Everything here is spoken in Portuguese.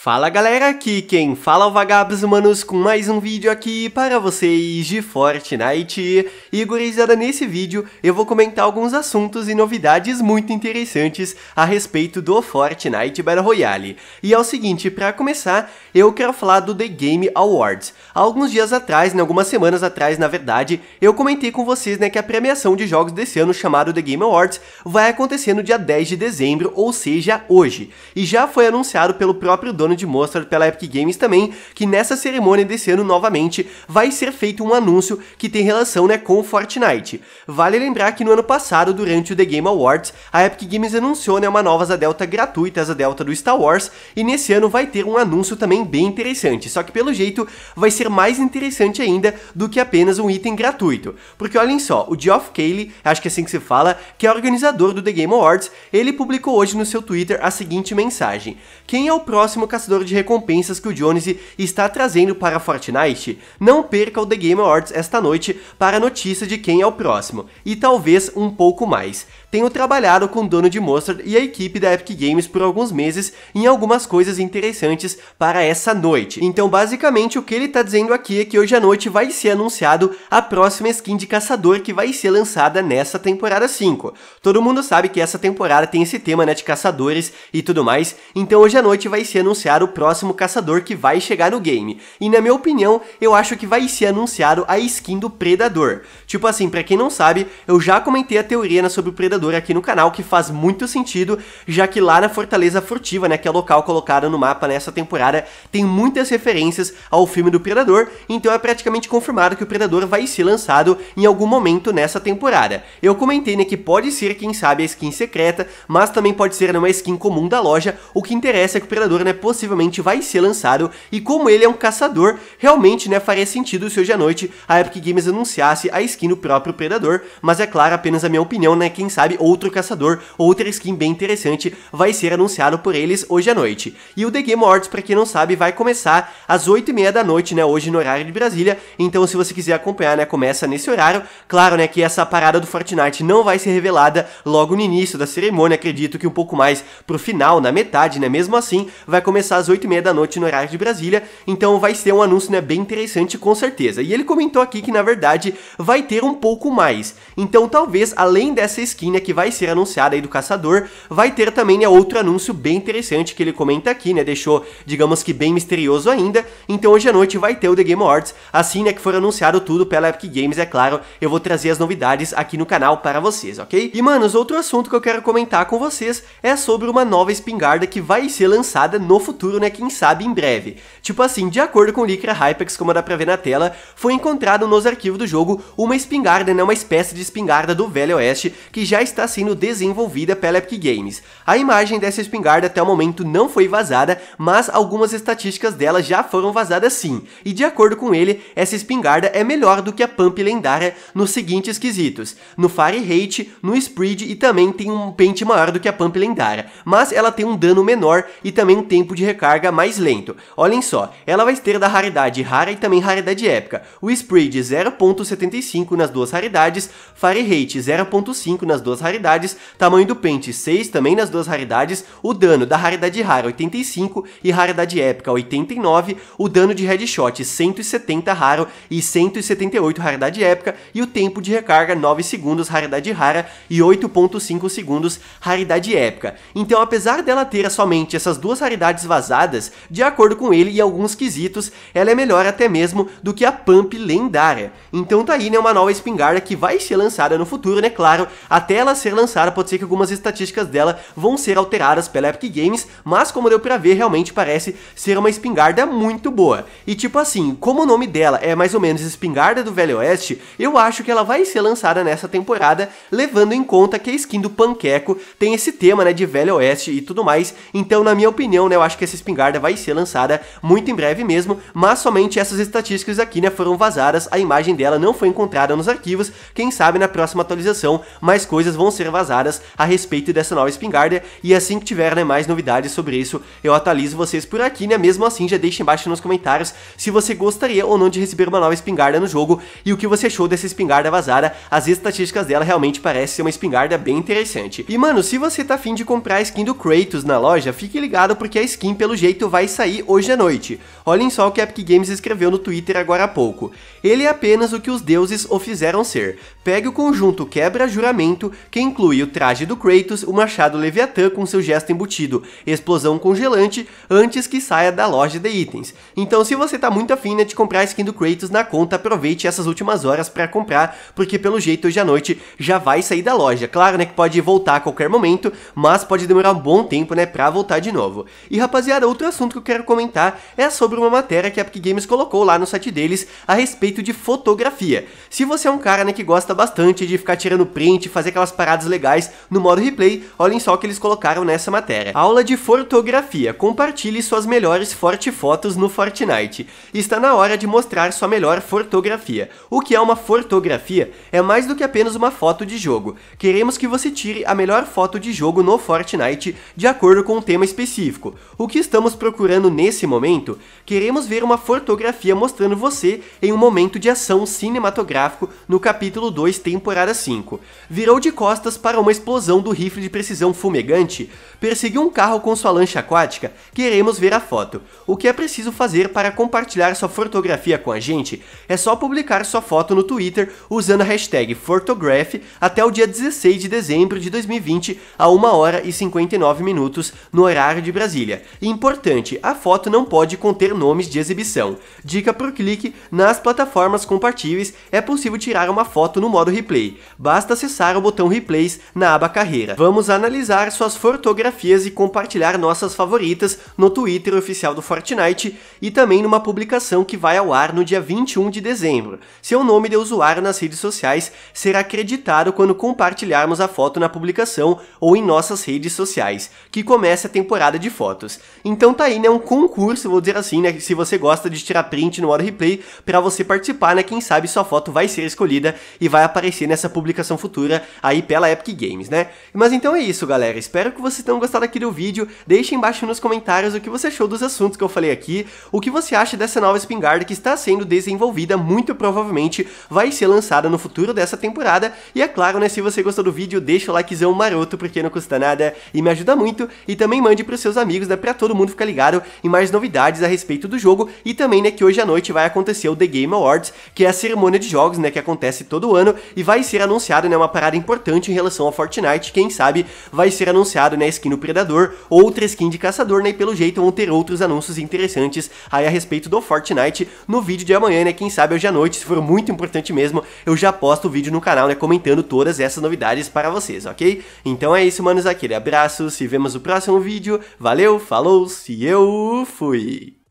Fala galera, aqui quem fala é o Vagabos Humanos com mais um vídeo aqui para vocês de Fortnite. E gurizada, nesse vídeo eu vou comentar alguns assuntos e novidades muito interessantes a respeito do Fortnite Battle Royale. E é o seguinte, para começar, eu quero falar do The Game Awards. Há alguns dias atrás, né, algumas semanas atrás na verdade, eu comentei com vocês né, que a premiação de jogos desse ano chamado The Game Awards vai acontecer no dia 10 de dezembro, ou seja, hoje. E já foi anunciado pelo próprio dono retorno de Mustard pela Epic Games também, que nessa cerimônia desse ano novamente vai ser feito um anúncio que tem relação né, com o Fortnite. Vale lembrar que no ano passado, durante o The Game Awards, a Epic Games anunciou né, uma nova asa delta gratuita, asa delta do Star Wars, e nesse ano vai ter um anúncio também bem interessante, só que pelo jeito vai ser mais interessante ainda do que apenas um item gratuito. Porque olhem só, o Geoff Cayley, acho que é assim que se fala, que é organizador do The Game Awards, ele publicou hoje no seu Twitter a seguinte mensagem: Quem é o próximo caçador de recompensas que o Jones está trazendo para Fortnite, não perca o The Game Awards esta noite para a notícia de quem é o próximo, e talvez um pouco mais tenho trabalhado com o Dono de Mustard e a equipe da Epic Games por alguns meses em algumas coisas interessantes para essa noite. Então, basicamente, o que ele está dizendo aqui é que hoje à noite vai ser anunciado a próxima skin de caçador que vai ser lançada nessa temporada 5. Todo mundo sabe que essa temporada tem esse tema né, de caçadores e tudo mais, então hoje à noite vai ser anunciado o próximo caçador que vai chegar no game. E na minha opinião, eu acho que vai ser anunciado a skin do Predador. Tipo assim, para quem não sabe, eu já comentei a teoria né, sobre o Predador Predador aqui no canal, que faz muito sentido, já que lá na Fortaleza Furtiva, né, que é o local colocado no mapa nessa temporada, tem muitas referências ao filme do Predador, então é praticamente confirmado que o Predador vai ser lançado em algum momento nessa temporada. Eu comentei né, que pode ser, quem sabe, a skin secreta, mas também pode ser né, uma skin comum da loja, o que interessa é que o Predador né, possivelmente vai ser lançado, e como ele é um caçador, realmente né, faria sentido se hoje à noite a Epic Games anunciasse a skin do próprio Predador, mas é claro, apenas a minha opinião, né, quem sabe sabe, outro caçador, outra skin bem interessante, vai ser anunciado por eles hoje à noite. E o The Game Awards, pra quem não sabe, vai começar às 8h30 da noite, né, hoje no horário de Brasília, então se você quiser acompanhar, né, começa nesse horário. Claro, né, que essa parada do Fortnite não vai ser revelada logo no início da cerimônia, acredito que um pouco mais pro final, na metade, né, mesmo assim, vai começar às 8h30 da noite no horário de Brasília, então vai ser um anúncio, né, bem interessante com certeza. E ele comentou aqui que, na verdade, vai ter um pouco mais, então talvez, além dessa skin, né, que vai ser anunciada aí do Caçador, vai ter também né, outro anúncio bem interessante que ele comenta aqui, né? Deixou, digamos que bem misterioso ainda. Então hoje à noite vai ter o The Game Awards, assim né, que for anunciado tudo pela Epic Games, é claro. Eu vou trazer as novidades aqui no canal para vocês, ok? E manos, outro assunto que eu quero comentar com vocês é sobre uma nova espingarda que vai ser lançada no futuro, né? Quem sabe em breve. Tipo assim, de acordo com o Lycra Hypex, como dá pra ver na tela, foi encontrado nos arquivos do jogo uma espingarda, né? Uma espécie de espingarda do Velho Oeste que já está sendo desenvolvida pela Epic Games. A imagem dessa espingarda até o momento não foi vazada, mas algumas estatísticas dela já foram vazadas sim, e de acordo com ele, essa espingarda é melhor do que a Pump lendária nos seguintes quesitos, no Fire Rate, no Spread e também tem um pente maior do que a Pump lendária, mas ela tem um dano menor e também um tempo de recarga mais lento. Olhem só, ela vai ter da raridade rara e também raridade épica, o Spread 0.75 nas duas raridades, Fire Rate 0.5 nas duas duas raridades, tamanho do pente 6 também nas duas raridades, o dano da raridade rara 85 e raridade épica 89, o dano de headshot 170 raro e 178 raridade épica e o tempo de recarga 9 segundos raridade rara e 8.5 segundos raridade épica. Então apesar dela ter somente essas duas raridades vazadas, de acordo com ele e alguns quesitos, ela é melhor até mesmo do que a Pump lendária. Então tá aí né, uma nova espingarda que vai ser lançada no futuro, né, claro, até ela ela ser lançada, pode ser que algumas estatísticas dela vão ser alteradas pela Epic Games, mas como deu pra ver, realmente parece ser uma espingarda muito boa. E tipo assim, como o nome dela é mais ou menos espingarda do Velho Oeste, eu acho que ela vai ser lançada nessa temporada, levando em conta que a skin do Panqueco tem esse tema, né, de Velho Oeste e tudo mais, então na minha opinião, né, eu acho que essa espingarda vai ser lançada muito em breve mesmo, mas somente essas estatísticas aqui, né, foram vazadas, a imagem dela não foi encontrada nos arquivos, quem sabe na próxima atualização mais coisas vão ser vazadas a respeito dessa nova espingarda e assim que tiver né, mais novidades sobre isso, eu atualizo vocês por aqui, né? Mesmo assim, já deixem embaixo nos comentários se você gostaria ou não de receber uma nova espingarda no jogo e o que você achou dessa espingarda vazada. As estatísticas dela realmente parece ser uma espingarda bem interessante. E mano, se você tá afim de comprar a skin do Kratos na loja, fique ligado porque a skin pelo jeito vai sair hoje à noite. Olhem só o que a Epic Games escreveu no Twitter agora há pouco. Ele é apenas o que os deuses o fizeram ser. Pegue o conjunto Quebra Juramento que inclui o traje do Kratos, o machado Leviatã com seu gesto embutido, explosão congelante, antes que saia da loja de itens. Então se você tá muito afim né, de comprar a skin do Kratos na conta, aproveite essas últimas horas para comprar, porque pelo jeito hoje à noite já vai sair da loja. Claro né, que pode voltar a qualquer momento, mas pode demorar um bom tempo né, para voltar de novo. E rapaziada, outro assunto que eu quero comentar é sobre uma matéria que a Epic Games colocou lá no site deles a respeito de fotografia. Se você é um cara né, que gosta bastante de ficar tirando print, fazer aquelas umas paradas legais no modo replay, olhem só o que eles colocaram nessa matéria. Aula de fotografia, compartilhe suas melhores forte fotos no Fortnite. Está na hora de mostrar sua melhor fotografia. O que é uma fotografia? É mais do que apenas uma foto de jogo. Queremos que você tire a melhor foto de jogo no Fortnite de acordo com um tema específico. O que estamos procurando nesse momento? Queremos ver uma fotografia mostrando você em um momento de ação cinematográfico no capítulo 2, temporada 5. Virou de costas para uma explosão do rifle de precisão fumegante, perseguiu um carro com sua lancha aquática, queremos ver a foto. O que é preciso fazer para compartilhar sua fotografia com a gente é só publicar sua foto no Twitter usando a hashtag Photograph até o dia 16 de dezembro de 2020, a 1 hora e 59 minutos, no horário de Brasília. Importante, a foto não pode conter nomes de exibição. Dica por clique, nas plataformas compatíveis é possível tirar uma foto no modo replay. Basta acessar o botão Replays na aba Carreira. Vamos analisar suas fotografias e compartilhar nossas favoritas no Twitter oficial do Fortnite e também numa publicação que vai ao ar no dia 21 de dezembro. Seu nome de usuário nas redes sociais será acreditado quando compartilharmos a foto na publicação ou em nossas redes sociais, que começa a temporada de fotos. Então tá aí, né, um concurso, vou dizer assim, né, se você gosta de tirar print no modo replay, para você participar, né, quem sabe sua foto vai ser escolhida e vai aparecer nessa publicação futura aí aí pela Epic Games, né? Mas então é isso, galera. Espero que vocês tenham gostado aqui do vídeo. Deixe embaixo nos comentários o que você achou dos assuntos que eu falei aqui, o que você acha dessa nova espingarda que está sendo desenvolvida, muito provavelmente vai ser lançada no futuro dessa temporada. E é claro, né, se você gostou do vídeo, deixa o likezão maroto, porque não custa nada e me ajuda muito. E também mande para os seus amigos, né, para todo mundo ficar ligado em mais novidades a respeito do jogo. E também, né, que hoje à noite vai acontecer o The Game Awards, que é a cerimônia de jogos, né, que acontece todo ano e vai ser anunciado, né, uma parada importante importante em relação a Fortnite, quem sabe vai ser anunciado na né, skin do Predador, outra skin de Caçador, né, e pelo jeito vão ter outros anúncios interessantes aí a respeito do Fortnite no vídeo de amanhã, né, quem sabe hoje à noite, se for muito importante mesmo, eu já posto o vídeo no canal, né, comentando todas essas novidades para vocês, ok? Então é isso, manos, aquele abraço, se vemos no próximo vídeo, valeu, falou, se eu fui!